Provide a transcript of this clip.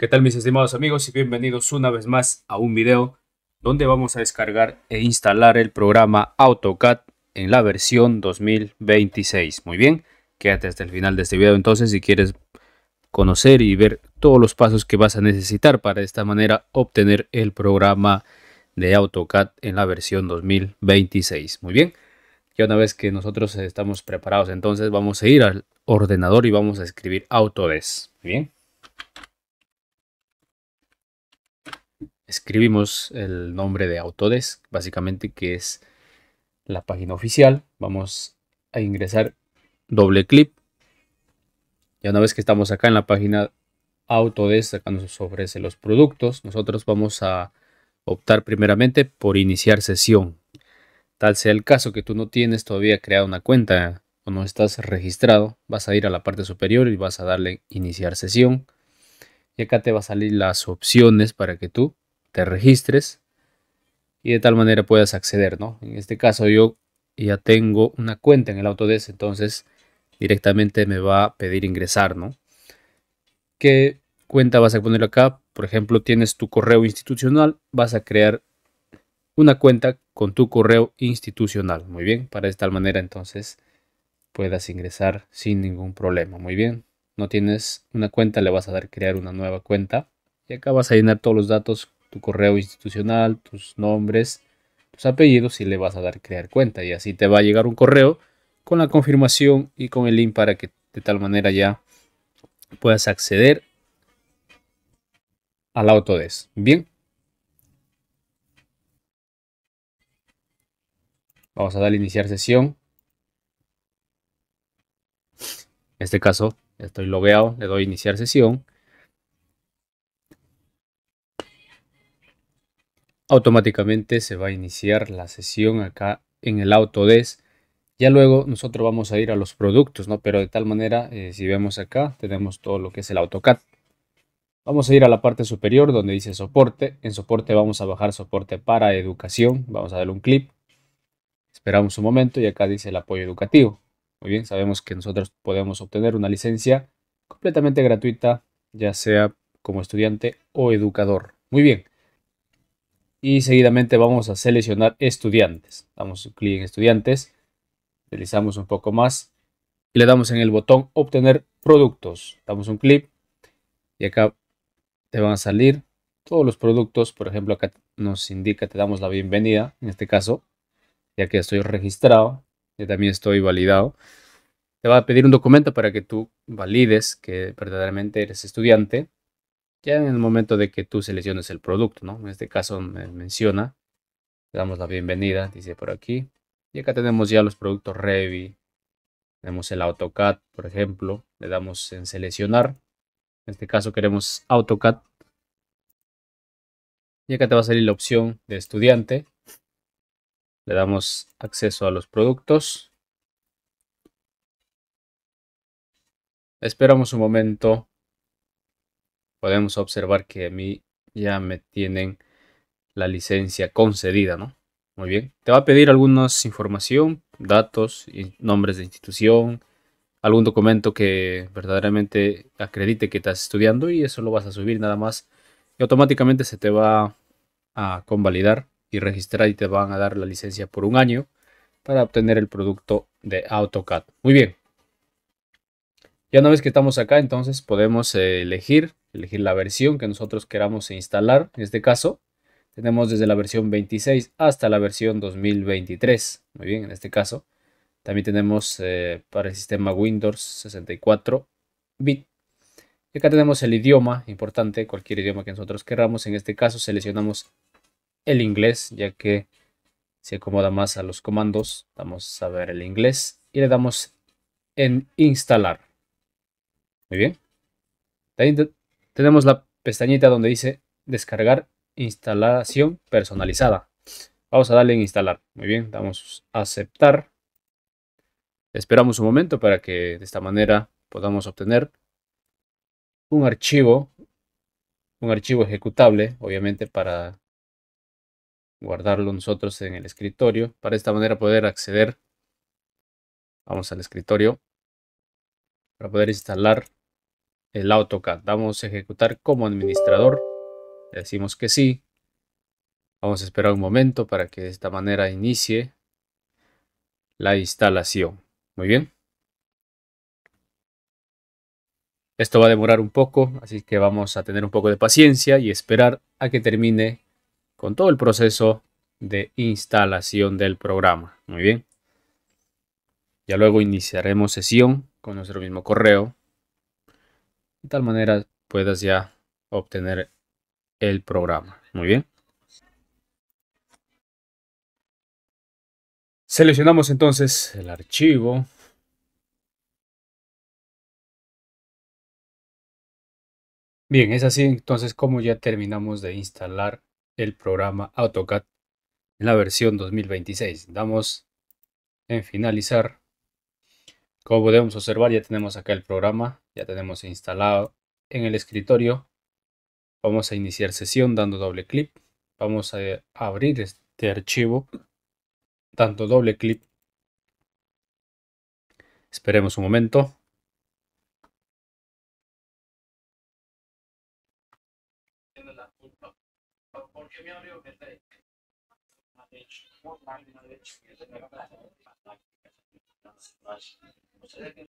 ¿Qué tal mis estimados amigos y bienvenidos una vez más a un video donde vamos a descargar e instalar el programa AutoCAD en la versión 2026. Muy bien, quédate hasta el final de este video entonces si quieres conocer y ver todos los pasos que vas a necesitar para de esta manera obtener el programa de AutoCAD en la versión 2026. Muy bien, ya una vez que nosotros estamos preparados entonces vamos a ir al ordenador y vamos a escribir Autodesk. bien. escribimos el nombre de Autodesk, básicamente que es la página oficial. Vamos a ingresar doble clic. Y una vez que estamos acá en la página Autodesk, acá nos ofrece los productos. Nosotros vamos a optar primeramente por iniciar sesión. Tal sea el caso que tú no tienes todavía creada una cuenta o no estás registrado, vas a ir a la parte superior y vas a darle iniciar sesión. Y acá te va a salir las opciones para que tú te registres y de tal manera puedas acceder, ¿no? En este caso yo ya tengo una cuenta en el Autodesk, entonces directamente me va a pedir ingresar, ¿no? ¿Qué cuenta vas a poner acá? Por ejemplo, tienes tu correo institucional, vas a crear una cuenta con tu correo institucional. Muy bien, para de tal manera entonces puedas ingresar sin ningún problema. Muy bien, no tienes una cuenta, le vas a dar crear una nueva cuenta y acá vas a llenar todos los datos tu correo institucional, tus nombres, tus apellidos y le vas a dar crear cuenta. Y así te va a llegar un correo con la confirmación y con el link para que de tal manera ya puedas acceder al Autodesk. Bien. Vamos a darle iniciar sesión. En este caso, estoy logueado, le doy iniciar sesión. automáticamente se va a iniciar la sesión acá en el Autodesk. Ya luego nosotros vamos a ir a los productos, ¿no? Pero de tal manera, eh, si vemos acá, tenemos todo lo que es el AutoCAD. Vamos a ir a la parte superior donde dice soporte. En soporte vamos a bajar soporte para educación. Vamos a darle un clip. Esperamos un momento y acá dice el apoyo educativo. Muy bien, sabemos que nosotros podemos obtener una licencia completamente gratuita, ya sea como estudiante o educador. Muy bien y seguidamente vamos a seleccionar estudiantes. Damos clic en estudiantes, deslizamos un poco más y le damos en el botón obtener productos. Damos un clic y acá te van a salir todos los productos. Por ejemplo, acá nos indica, te damos la bienvenida en este caso, ya que estoy registrado, y también estoy validado. Te va a pedir un documento para que tú valides que verdaderamente eres estudiante ya en el momento de que tú selecciones el producto, ¿no? En este caso me menciona, le damos la bienvenida, dice por aquí. Y acá tenemos ya los productos Revit, tenemos el AutoCAD, por ejemplo, le damos en seleccionar. En este caso queremos AutoCAD. Y acá te va a salir la opción de estudiante. Le damos acceso a los productos. Esperamos un momento podemos observar que a mí ya me tienen la licencia concedida, ¿no? Muy bien. Te va a pedir algunas información, datos, nombres de institución, algún documento que verdaderamente acredite que estás estudiando y eso lo vas a subir nada más y automáticamente se te va a convalidar y registrar y te van a dar la licencia por un año para obtener el producto de AutoCAD. Muy bien. Ya una vez que estamos acá, entonces podemos elegir elegir la versión que nosotros queramos instalar. En este caso, tenemos desde la versión 26 hasta la versión 2023. Muy bien, en este caso. También tenemos eh, para el sistema Windows 64 bit. Y acá tenemos el idioma, importante, cualquier idioma que nosotros queramos. En este caso seleccionamos el inglés, ya que se acomoda más a los comandos. Vamos a ver el inglés y le damos en instalar. Muy bien tenemos la pestañita donde dice descargar instalación personalizada. Vamos a darle en instalar. Muy bien, damos a aceptar. Esperamos un momento para que de esta manera podamos obtener un archivo, un archivo ejecutable, obviamente para guardarlo nosotros en el escritorio. Para de esta manera poder acceder, vamos al escritorio, para poder instalar el AutoCAD. Vamos a ejecutar como administrador. Le decimos que sí. Vamos a esperar un momento para que de esta manera inicie la instalación. Muy bien. Esto va a demorar un poco, así que vamos a tener un poco de paciencia y esperar a que termine con todo el proceso de instalación del programa. Muy bien. Ya luego iniciaremos sesión con nuestro mismo correo tal manera puedas ya obtener el programa. Muy bien. Seleccionamos entonces el archivo. Bien, es así entonces como ya terminamos de instalar el programa AutoCAD en la versión 2026. Damos en finalizar. Como podemos observar, ya tenemos acá el programa, ya tenemos instalado en el escritorio. Vamos a iniciar sesión dando doble clic. Vamos a abrir este archivo dando doble clic. Esperemos un momento. second.